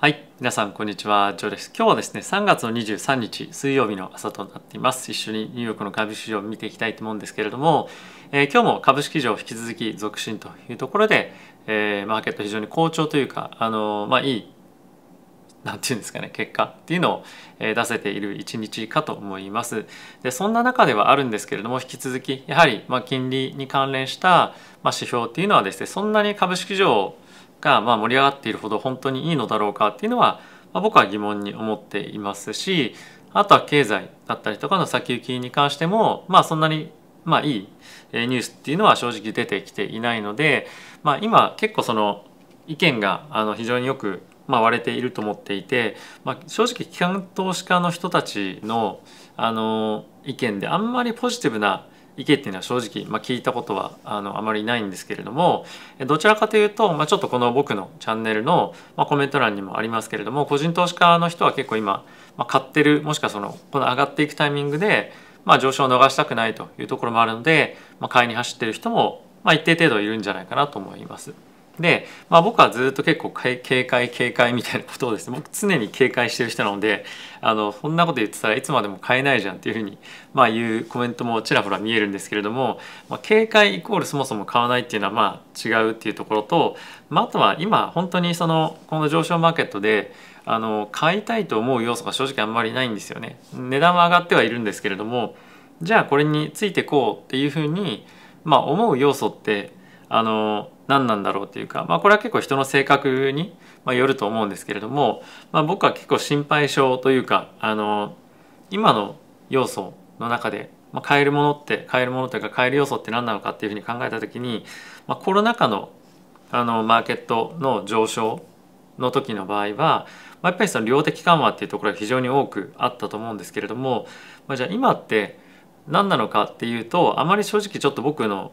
はい。皆さん、こんにちは。ジョーです。今日はですね、3月の23日、水曜日の朝となっています。一緒にニューヨークの株式市場を見ていきたいと思うんですけれども、えー、今日も株式市場引き続き続伸というところで、えー、マーケット非常に好調というか、あのー、まあ、いい、なんていうんですかね、結果っていうのを出せている一日かと思います。で、そんな中ではあるんですけれども、引き続き、やはり、まあ、金利に関連した、まあ、指標っていうのはですね、そんなに株式市場がまあ盛り上がっているほど本当にいいのだろうかっていうのは、まあ、僕は疑問に思っていますしあとは経済だったりとかの先行きに関してもまあそんなにまあいいニュースっていうのは正直出てきていないので、まあ、今結構その意見があの非常によくまあ割れていると思っていて、まあ、正直機関投資家の人たちのあの意見であんまりポジティブな意っていうのは正直、まあ、聞いたことはあのあまりないんですけれどもどちらかというと、まあ、ちょっとこの僕のチャンネルの、まあ、コメント欄にもありますけれども個人投資家の人は結構今、まあ、買ってるもしくはそのこの上がっていくタイミングで、まあ、上昇を逃したくないというところもあるので、まあ、買いに走ってる人も、まあ、一定程度いるんじゃないかなと思います。で、まあ、僕はずっと結構警戒警戒みたいなことをですね僕常に警戒してる人なのであのそんなこと言ってたらいつまでも買えないじゃんっていうふうに、まあ、いうコメントもちらほら見えるんですけれども、まあ、警戒イコールそもそも買わないっていうのはまあ違うっていうところと、まあ、あとは今本当にそのこの上昇マーケットであの買いたいと思う要素が正直あんまりないんですよね。値段は上がってはいるんですけれどもじゃあこれについてこうっていうふうに、まあ、思う要素ってあの何なんだろうっていうか、まあ、これは結構人の性格に、まよると思うんですけれども、まあ、僕は結構心配性というかあの今の要素の中で、まあ、変えるものって変えるものというか変える要素って何なのかっていうふうに考えた時に、まあ、コロナ禍のあのマーケットの上昇の時の場合は、まあ、やっぱりその量的緩和っていうところが非常に多くあったと思うんですけれども、まあ、じゃあ今って何なのかっていうとあまり正直ちょっと僕の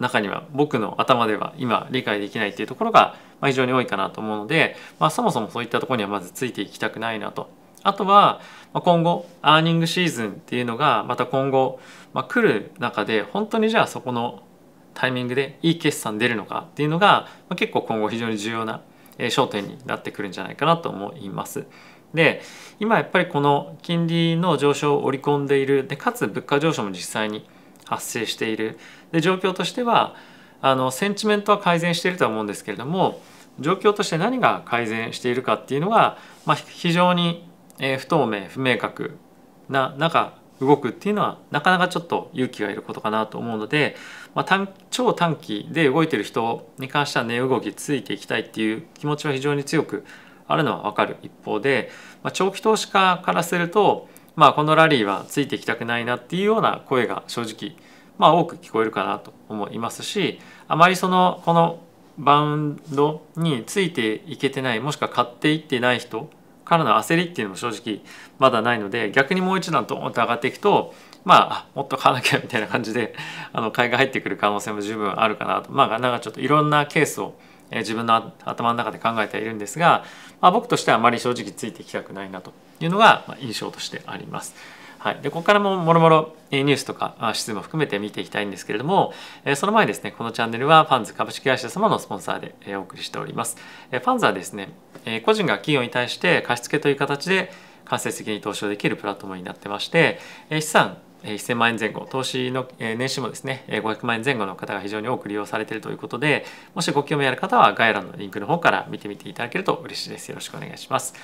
中には僕の頭では今理解できないっていうところが非常に多いかなと思うので、まあ、そもそもそういったところにはまずついていきたくないなと。あとは今後アーニングシーズンっていうのがまた今後、まあ、来る中で本当にじゃあそこのタイミングでいい決算出るのかっていうのが、まあ、結構今後非常に重要な焦点になってくるんじゃないかなと思います。で今やっぱりこの金利の上昇を織り込んでいるでかつ物価上昇も実際に発生しているで状況としてはあのセンチメントは改善しているとは思うんですけれども状況として何が改善しているかっていうのが、まあ、非常に不透明不明確な中動くっていうのはなかなかちょっと勇気がいることかなと思うので、まあ短、超短期で動いてる人に関しては値、動きついていきたいっていう気持ちは非常に強くあるのは分かる一方で、まあ、長期投資家からするとまあ、このラリーはついていきたくないなっていうような声が正直、まあ、多く聞こえるかなと思いますしあまりそのこのバウンドについていけてないもしくは買っていってない人からの焦りっていうのも正直まだないので逆にもう一段ンと上がっていくとまあもっと買わなきゃみたいな感じであの買いが入ってくる可能性も十分あるかなとまあなんかちょっといろんなケースを自分の頭の中で考えているんですが、まあ、僕としてはあまり正直ついていきたくないなというのが印象としてあります。はい、でここからももろもろニュースとか質も含めて見ていきたいんですけれどもその前ですねこのチャンネルはファンズ株式会社様のスポンサーでお送りしておりますファンズはですね個人が企業に対して貸付という形で間接的に投資をできるプラットフォームになってまして資産1000万円前後投資の年収もですね500万円前後の方が非常に多く利用されているということでもしご興味ある方は概要欄のリンクの方から見てみていただけると嬉しいですよろしくお願いします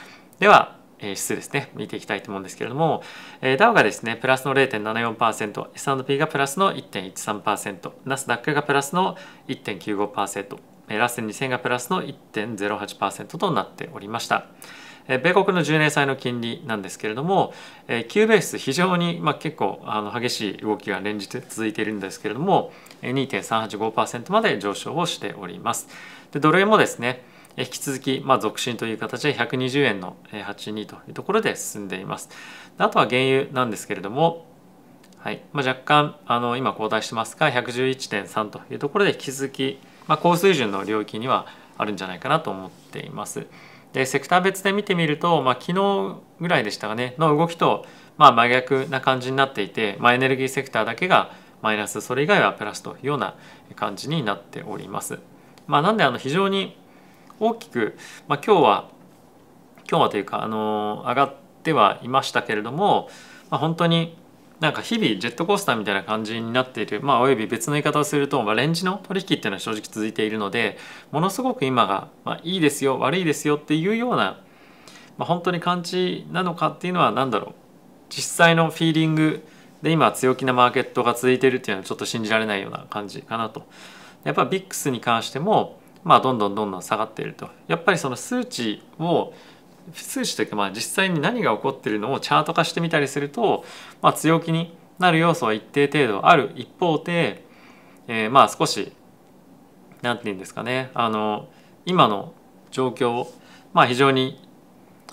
では指数ですね見ていきたいと思うんですけれども DAO がですねプラスの 0.74%S&P がプラスの1.13%ナス d a q がプラスの1.95%ラッセン2000がプラスの1.08%となっておりました。米国の10年債の金利なんですけれども、えー、ベース非常に、まあ、結構あの激しい動きが連日続いているんですけれども2.385%まで上昇をしております。でドル円もですね引き続き、まあ、続伸という形で120円の82というところで進んでいます。あとは原油なんですけれども、はいまあ、若干あの今後退してますが111.3というところで引き続き、まあ、高水準の領域にはあるんじゃないかなと思っています。でセクター別で見てみると、まあ、昨日ぐらいでしたかねの動きと、まあ、真逆な感じになっていて、まあ、エネルギーセクターだけがマイナスそれ以外はプラスというような感じになっております。まあ、なんであの非常に大きく、まあ、今日は今日はというかあの上がってはいましたけれども、まあ、本当になんか日々ジェットコースターみたいな感じになっている、まあ、および別の言い方をすると、まあ、レンジの取引っていうのは正直続いているのでものすごく今が、まあ、いいですよ悪いですよっていうような、まあ、本当に感じなのかっていうのは何だろう実際のフィーリングで今強気なマーケットが続いているっていうのはちょっと信じられないような感じかなと。やっぱ VIX に関しても、まあ、どんどんどんどん下がっていると。やっぱりその数値を数値というか、まあ、実際に何が起こってるのをチャート化してみたりすると、まあ、強気になる要素は一定程度ある一方で、えー、まあ少し何て言うんですかねあの今の状況を、まあ、非常に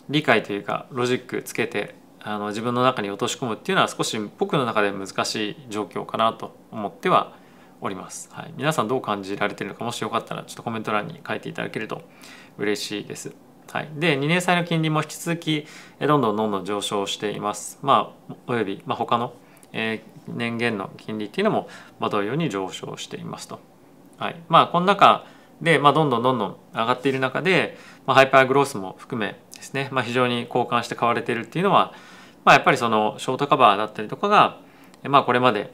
理解というかロジックつけてあの自分の中に落とし込むっていうのは少し僕の中で難しい状況かなと思ってはおります、はい、皆さんどう感じられてるのかもしよかったらちょっとコメント欄に書いていただけると嬉しいです。はい、で2年債の金利も引き続きどんどんどんどん上昇しています、まあ、および、まあ、他の、えー、年限の金利っていうのも、まあ、同様に上昇していますと、はいまあ、この中で、まあ、どんどんどんどん上がっている中で、まあ、ハイパーグロースも含めですね、まあ、非常に交換して買われているっていうのは、まあ、やっぱりそのショートカバーだったりとかが、まあ、これまで、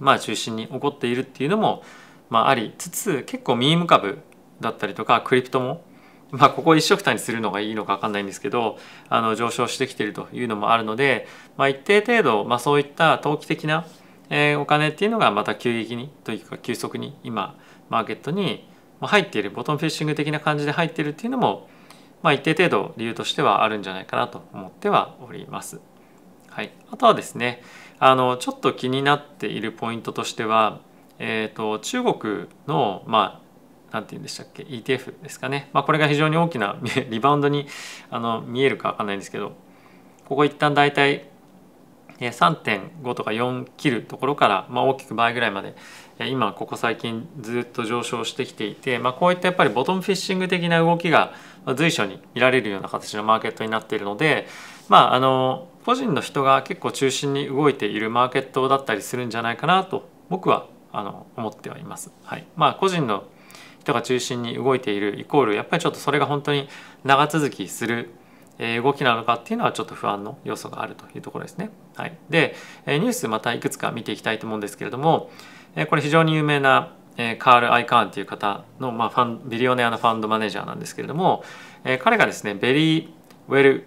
まあ、中心に起こっているっていうのも、まあ、ありつつ結構ミーム株だったりとかクリプトもまあ、ここ一緒くたにするのがいいのか分かんないんですけどあの上昇してきてるというのもあるので、まあ、一定程度、まあ、そういった投機的な、えー、お金っていうのがまた急激にというか急速に今マーケットに入っているボトムフィッシング的な感じで入っているっていうのも、まあ、一定程度理由としてはあるんじゃないかなと思ってはおります。はい、あとはですねあのちょっと気になっているポイントとしては、えーと中国の、まあ、何て言うんでしたっけ ETF ですかね、まあ、これが非常に大きな リバウンドにあの見えるか分かんないんですけどここ一旦大体3.5とか4切るところから、まあ、大きく倍ぐらいまで今ここ最近ずっと上昇してきていて、まあ、こういったやっぱりボトムフィッシング的な動きが随所に見られるような形のマーケットになっているので、まあ、あの個人の人が結構中心に動いているマーケットだったりするんじゃないかなと僕はあの思ってはいます。はいまあ、個人の人が中心に動いているイコールやっぱりちょっとそれが本当に長続きする動きなのかっていうのはちょっと不安の要素があるというところですね。はい、でニュースまたいくつか見ていきたいと思うんですけれどもこれ非常に有名なカール・アイカーンという方の、まあ、ファンビリオネアのファンドマネージャーなんですけれども彼がですねベリー・ウェル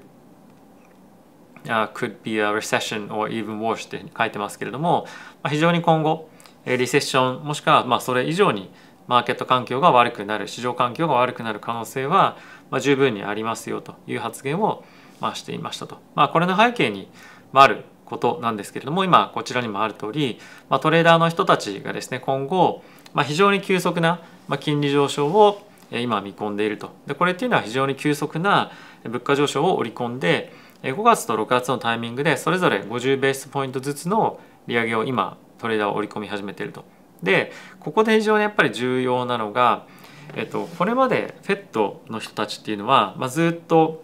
could be a recession or even worse って書いてますけれども、まあ、非常に今後リセッションもしくはまあそれ以上にマーケット環境が悪くなる市場環境が悪くなる可能性は、ま十分にありますよという発言を、ましていましたと、まあ、これの背景に、まあることなんですけれども今こちらにもある通り、まトレーダーの人たちがですね今後、ま非常に急速な金利上昇を今見込んでいるとでこれっていうのは非常に急速な物価上昇を織り込んで5月と6月のタイミングでそれぞれ50ベースポイントずつの利上げを今トレーダーを織り込み始めているとでここで非常にやっぱり重要なのが、えっと、これまで FED の人たちっていうのは、まあ、ずっと、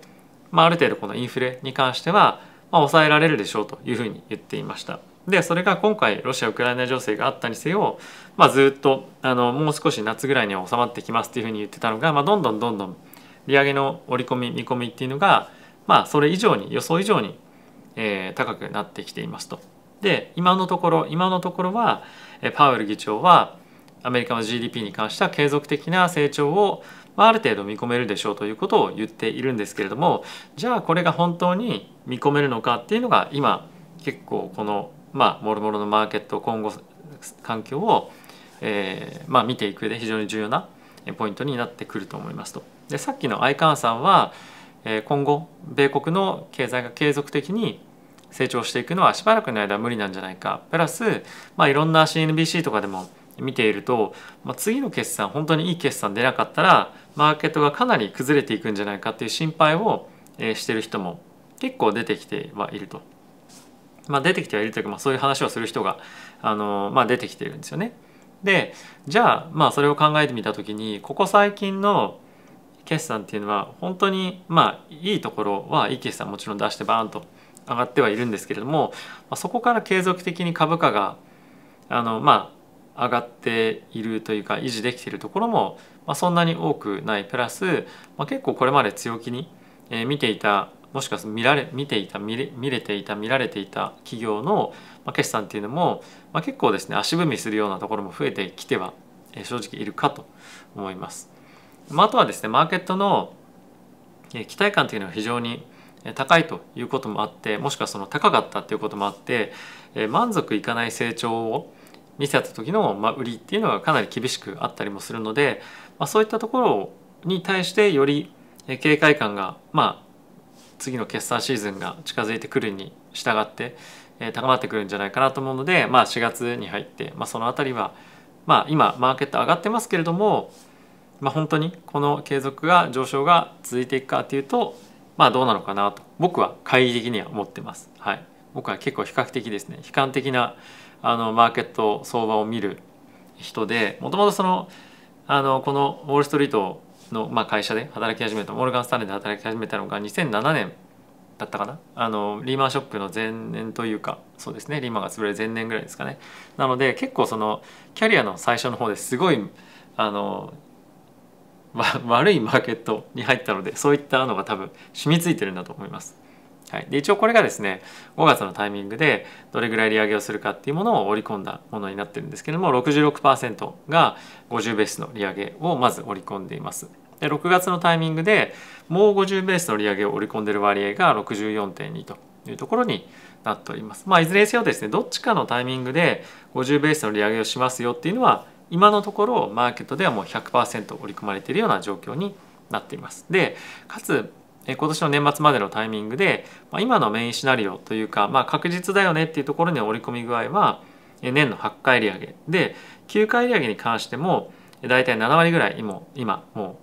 まあ、ある程度このインフレに関しては、まあ、抑えられるでしょうというふうに言っていました。でそれが今回ロシア・ウクライナ情勢があったにせよ、まあ、ずっとあのもう少し夏ぐらいには収まってきますというふうに言ってたのが、まあ、どんどんどんどん利上げの織り込み見込みっていうのが、まあ、それ以上に予想以上に、えー、高くなってきていますと。で今のところ今のところはパウエル議長はアメリカの GDP に関しては継続的な成長をある程度見込めるでしょうということを言っているんですけれどもじゃあこれが本当に見込めるのかっていうのが今結構このまあもろもろのマーケット今後環境をえー、まあ、見ていく上で非常に重要なポイントになってくると思いますと。でさっきのアイカンさんは今後米国の経済が継続的に成長していくのはしばらくの間無理なんじゃないかプラス、まあ、いろんな CNBC とかでも見ていると、まあ、次の決算本当にいい決算出なかったらマーケットがかなり崩れていくんじゃないかっていう心配を、えー、してる人も結構出てきてはいると。まあ、出てきてはいるというか、まあ、そういう話をする人が、あのまあ、出てきてるんですよね。でじゃあ,、まあそれを考えてみた時にここ最近の決算っていうのは本当にまあいいところはいい決算もちろん出してバーンと上がってはいるんですけれども、まあ、そこから継続的に株価があのまあ上がっているというか維持できているところも、まあ、そんなに多くないプラス、まあ、結構これまで強気に、えー、見ていたもしくは見られ見ていた見れ見れていた見られていた企業のまあ、決算っていうのも、まあ、結構ですね足踏みするようなところも増えてきてはえ正直いるかと思います。まあ、あとはですねマーケットの期待感というのは非常に高いということもあってもしくはその高かったっていうこともあって満足いかない成長を見せた時の、ま売りっていうのがかなり厳しくあったりもするので、まそういったところに対してより警戒感が、まあ、次の決算シーズンが近づいてくるに従って高まってくるんじゃないかなと思うので、まあ、4月に入って、まあ、その辺りは、まあ、今マーケット上がってますけれども、まあ、本当にこの継続が上昇が続いていくかっていうとまあどうなのかなと僕は懐疑的には思ってます。はい、僕は結構比較的ですね悲観的なあのマーケット相場を見る人でもともとそのあのこのウォール・ストリートの、まあ、会社で働き始めたモルガン・スタンレーで働き始めたのが2007年だったかなあのリーマンショックの前年というかそうですねリーマンが潰れる前年ぐらいですかねなので結構そのキャリアの最初の方ですごいあのま、悪いマーケットに入ったのでそういったのが多分染みついてるんだと思います。はい、で一応これがですね5月のタイミングでどれぐらい利上げをするかっていうものを織り込んだものになってるんですけども66%が50ベースの利上げをまず織り込んでいます。で6月のタイミングでもう50ベースの利上げを織り込んでる割合が64.2というところになっております。まあ、いずれにせよですねどっちかのタイミングで50ベースの利上げをしますよっていうのは今のところマーケットではもう100%織り込まれているような状況になっています。でかつ今年の年末までのタイミングで、まあ、今のメインシナリオというか、まあ、確実だよねっていうところに織り込み具合は年の8回利上げで9回利上げに関しても大体7割ぐらい今今も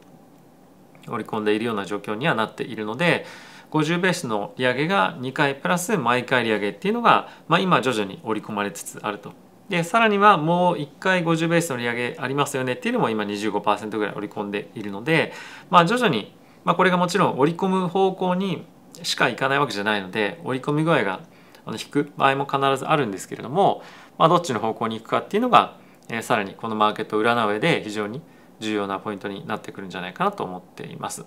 う織り込んでいるような状況にはなっているので50ベースの利上げが2回プラス毎回利上げっていうのが、まあ、今徐々に織り込まれつつあるとでさらにはもう1回50ベースの利上げありますよねっていうのも今25%ぐらい織り込んでいるので、まあ、徐々に、まあ、これがもちろん織り込む方向にしかいかないわけじゃないので織り込み具合が引く場合も必ずあるんですけれども、まあ、どっちの方向に行くかっていうのが、えー、さらにこのマーケットを占う上で非常に重要なポイントになってくるんじゃないかなと思っています。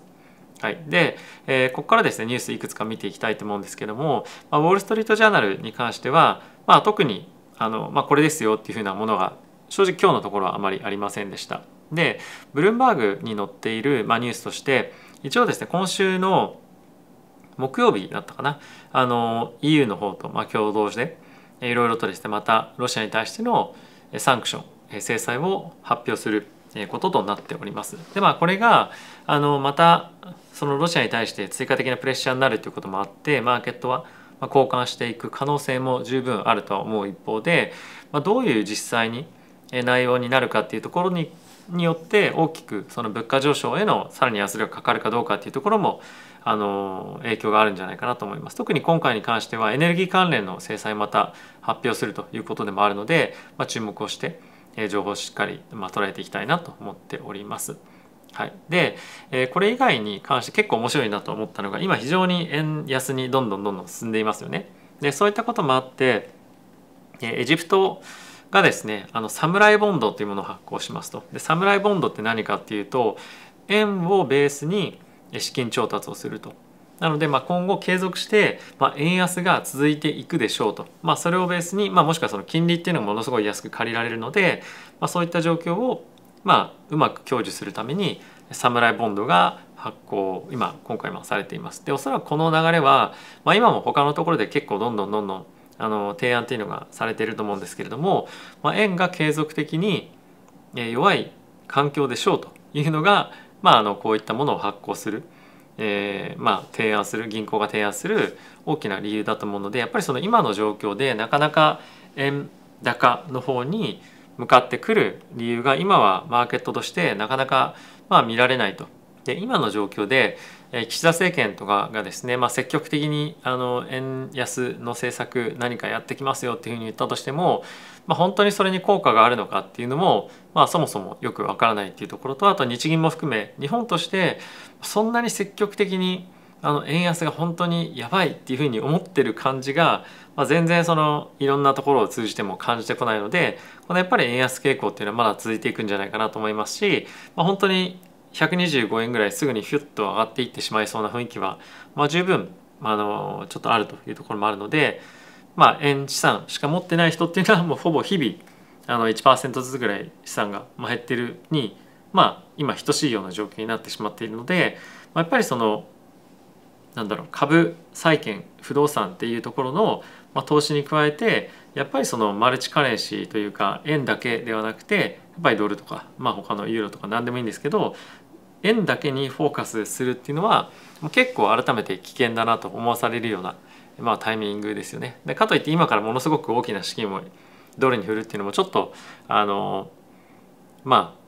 はい、で、えー、ここからですねニュースいくつか見ていきたいと思うんですけども、まあ、ウォール・ストリート・ジャーナルに関しては、まあ、特にあの、まあ、これですよっていうふうなものが正直今日のところはあまりありませんでした。でブルームバーグに載っている、まあ、ニュースとして一応ですね今週の木曜日だったかなあの EU の方と、まあ、共同でいろいろとですねまたロシアに対してのサンクション制裁を発表することとなっております。でまあこれがあのまたそのロシアに対して追加的なプレッシャーになるということもあってマーケットはま交換していく可能性も十分あるとは思う一方で、まどういう実際に内容になるかっていうところにによって大きくその物価上昇へのさらに圧力がかかるかどうかっていうところもあの影響があるんじゃないかなと思います特に今回に関してはエネルギー関連の制裁また発表するということでもあるので、まあ、注目をして情報をしっかり捉えていきたいなと思っております。はい、で、えー、これ以外に関して結構面白いなと思ったのが今非常に円安にどんどんどんどん進んでいますよね。でそういったこともあって、えー、エジプトがですねあのサムライボンドというものを発行しますと。でサムライボンドって何かっていうと円をベースに資金調達をすると。なので、まあ、今後継続して、まあ、円安が続いていくでしょうと、まあ、それをベースに、まあ、もしくはその金利っていうのがものすごい安く借りられるので、まあ、そういった状況をまあ、うまく享受するためにサムライボンドが発行今今回もされています。でおそらくこの流れは、まあ、今も他のところで結構どんどんどんどんあの提案っていうのがされていると思うんですけれども、まあ、円が継続的に弱い環境でしょうというのが、まあ、あのこういったものを発行する。えー、まあ、提案する銀行が提案する大きな理由だと思うのでやっぱりその今の状況でなかなか円高の方に向かってくる理由が今はマーケットとしてなかなかまあ見られないと。で今の状況で岸田政権とかがですね、まあ、積極的にあの円安の政策何かやってきますよっていうふうに言ったとしても、まあ、本当にそれに効果があるのかっていうのも、まあ、そもそもよくわからないっていうところとあと日銀も含め日本としてそんなに積極的にあの円安が本当にやばいっていうふうに思ってる感じが、まあ、全然そのいろんなところを通じても感じてこないのでこのやっぱり円安傾向っていうのはまだ続いていくんじゃないかなと思いますし、まあ、本当に125円ぐらいすぐにヒュッと上がっていってしまいそうな雰囲気は、まあ、十分あのちょっとあるというところもあるので、まあ、円資産しか持ってない人っていうのはもうほぼ日々あの1%ずつぐらい資産が減ってるに、まあ、今等しいような状況になってしまっているので、まあ、やっぱりそのなんだろう株債券不動産っていうところの、まあ、投資に加えてやっぱりそのマルチカレンシーというか円だけではなくてやっぱりドルとか、まあ、他のユーロとか何でもいいんですけど円だけにフォーカスするっていうのは結構改めて危険だなと思わされるような、まあ、タイミングですよね。でかといって今からものすごく大きな資金をドルに振るっていうのもちょっとあのまあ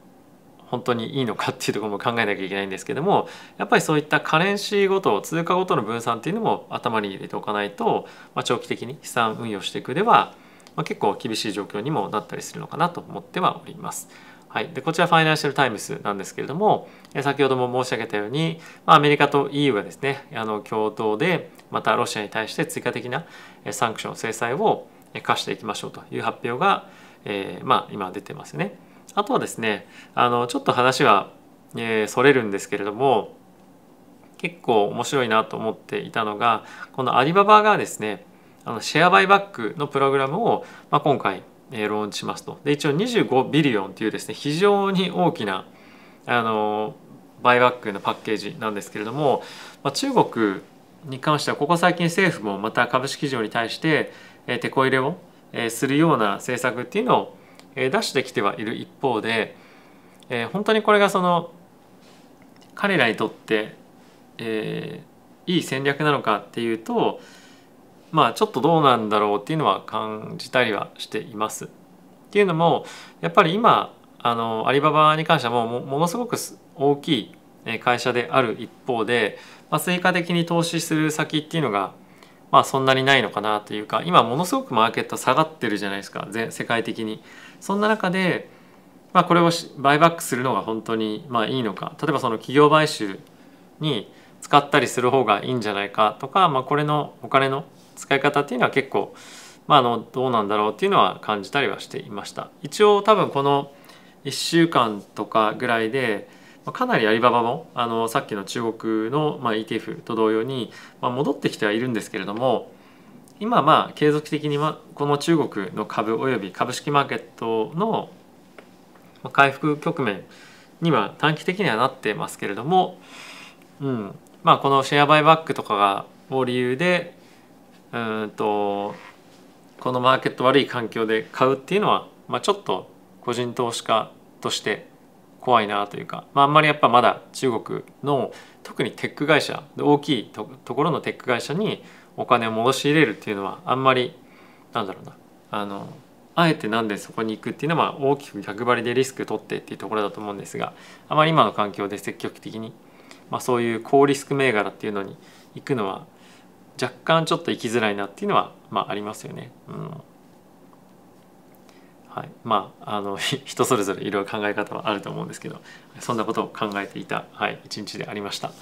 本当にいいのかっていうところも考えなきゃいけないんですけどもやっぱりそういったカレンシーごと通貨ごとの分散っていうのも頭に入れておかないと、まあ、長期的に資産運用していくでは、まあ、結構厳しい状況にもなったりするのかなと思ってはおります。はい、でこちらファイナンシャル・タイムズなんですけれども先ほども申し上げたように、まアメリカと EU がですねあの共同でまたロシアに対して追加的なサンクション制裁を課していきましょうという発表が、えー、まあ、今出てますね。あとはですねあのちょっと話は、えー、それるんですけれども結構面白いなと思っていたのがこのアリババがですねあのシェアバイバックのプログラムを、まあ、今回、えー、ローンチしますとで一応25ビリオンというですね非常に大きなあのバイバックのパッケージなんですけれども、まあ、中国に関してはここ最近政府もまた株式市場に対して、えー、テこ入れをするような政策っていうのをえ出してきてはいる一方で、えー、本当にこれがその彼らにとって、えー、いい戦略なのかっていうとまあちょっとどうなんだろうっていうのは感じたりはしています。っていうのもやっぱり今あのアリババに関してはもものすごく大きい会社である一方で、まあ、追加的に投資する先っていうのが、まあ、そんなにないのかなというか今ものすごくマーケット下がってるじゃないですか全世界的に。そんな中で、まあ、これをバイバックするのが本当にまあいいのか例えばその企業買収に使ったりする方がいいんじゃないかとか、まあ、これのお金の使い方っていうのは結構、まあ、あのどうなんだろうっていうのは感じたりはしていました一応多分この1週間とかぐらいでかなりアリババもあのさっきの中国の、まあ、ETF と同様に、まあ、戻ってきてはいるんですけれども今まあ継続的にこの中国の株および株式マーケットの回復局面には短期的にはなってますけれども、うんまあ、このシェアバイバックとかがを理由でうんとこのマーケット悪い環境で買うっていうのは、まあ、ちょっと個人投資家として怖いなというか、まあ、あんまりやっぱまだ中国の特にテック会社大きいところのテック会社にお金を戻し入れるっていうのはあんまりなんだろうなあのあえてなんでそこに行くっていうのは大きく逆張りでリスク取ってっていうところだと思うんですがあまり今の環境で積極的に、まあ、そういう高リスク銘柄っていうのに行くのは若干ちょっと行きづらいなっていうのは、まあ、ありますよね。うんはい、まああの 人それぞれいろいろ考え方はあると思うんですけどそんなことを考えていた、はい、一日でありました。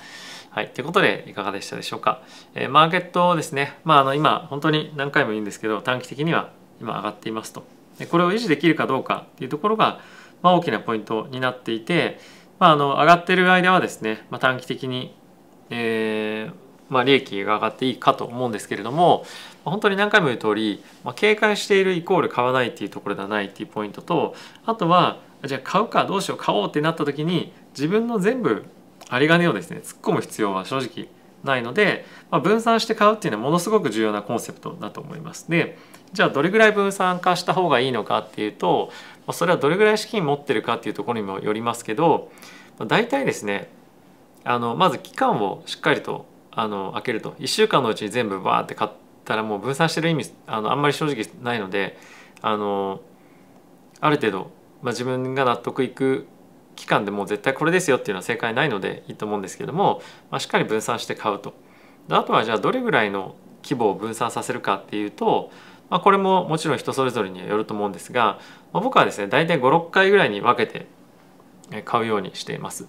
はい、ということでいかがでしたでしょうか、えー、マーケットですね、まあ、あの今本当に何回も言うんですけど短期的には今上がっていますとでこれを維持できるかどうかっていうところが、まあ、大きなポイントになっていて、まあ、あの上がってる間はですね、まあ、短期的に、えーまあ、利益が上がっていいかと思うんですけれども本当に何回も言う通り、まあ、警戒しているイコール買わないっていうところではないっていうポイントとあとはじゃあ買うかどうしよう買おうってなった時に自分の全部針金をですね突っ込む必要は正直ないので、まあ、分散して買うっていうのはものすごく重要なコンセプトだと思います。でじゃあどれぐらい分散化した方がいいのかっていうとそれはどれぐらい資金持ってるかっていうところにもよりますけど大体ですねあのまず期間をしっかりとあの開けると1週間のうちに全部バーって買ったらもう分散してる意味あのあんまり正直ないのであのある程度、まあ、自分が納得いく期間でもう絶対これですよっていうのは正解ないのでいいと思うんですけども、まあ、しっかり分散して買うと。であとはじゃあどれぐらいの規模を分散させるかっていうと、まあ、これももちろん人それぞれによると思うんですが、まあ、僕はですね大体56回ぐらいに分けて買うようにしています。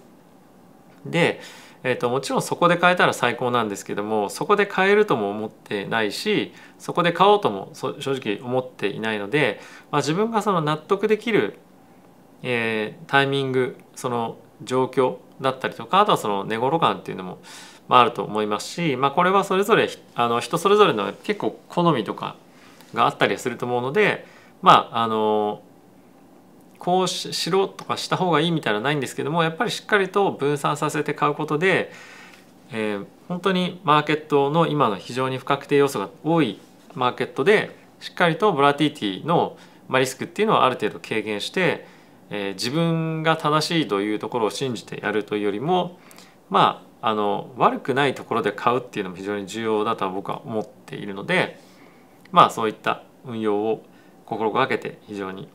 で、えーと、もちろんそこで買えたら最高なんですけどもそこで買えるとも思ってないしそこで買おうとも正直思っていないので、まあ、自分がその納得できるえー、タイミングその状況だったりとかあとはその寝頃感っていうのも、まあ、あると思いますし、まあ、これはそれぞれあの人それぞれの結構好みとかがあったりすると思うのでまああのこうしろとかした方がいいみたいなのはないんですけどもやっぱりしっかりと分散させて買うことで、えー、本当にマーケットの今の非常に不確定要素が多いマーケットでしっかりとボラティティのリスクっていうのはある程度軽減してえー、自分が正しいというところを信じてやるというよりもまああの悪くないところで買うっていうのも非常に重要だと僕は思っているのでまあそういった運用を心がけて非常に、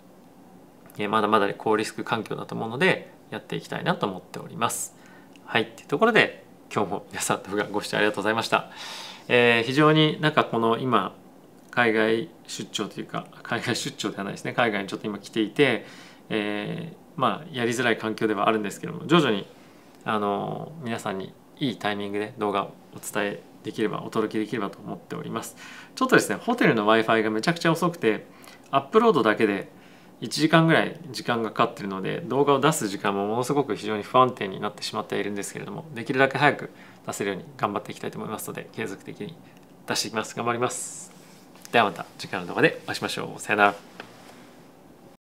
えー、まだまだ高リスク環境だと思うのでやっていきたいなと思っております。はいっていうところで今日も皆さん動画ご視聴ありがとうございました。えー、非常になんかこの今海外出張というか海外出張ではないですね海外にちょっと今来ていてえー、まあ、やりづらい環境ではあるんですけども徐々にあの皆さんにいいタイミングで動画をお伝えできればお届けできればと思っておりますちょっとですねホテルの w i f i がめちゃくちゃ遅くてアップロードだけで1時間ぐらい時間がかかってるので動画を出す時間もものすごく非常に不安定になってしまっているんですけれどもできるだけ早く出せるように頑張っていきたいと思いますので継続的に出していきます頑張りますではまた次回の動画でお会いしましょうさよなら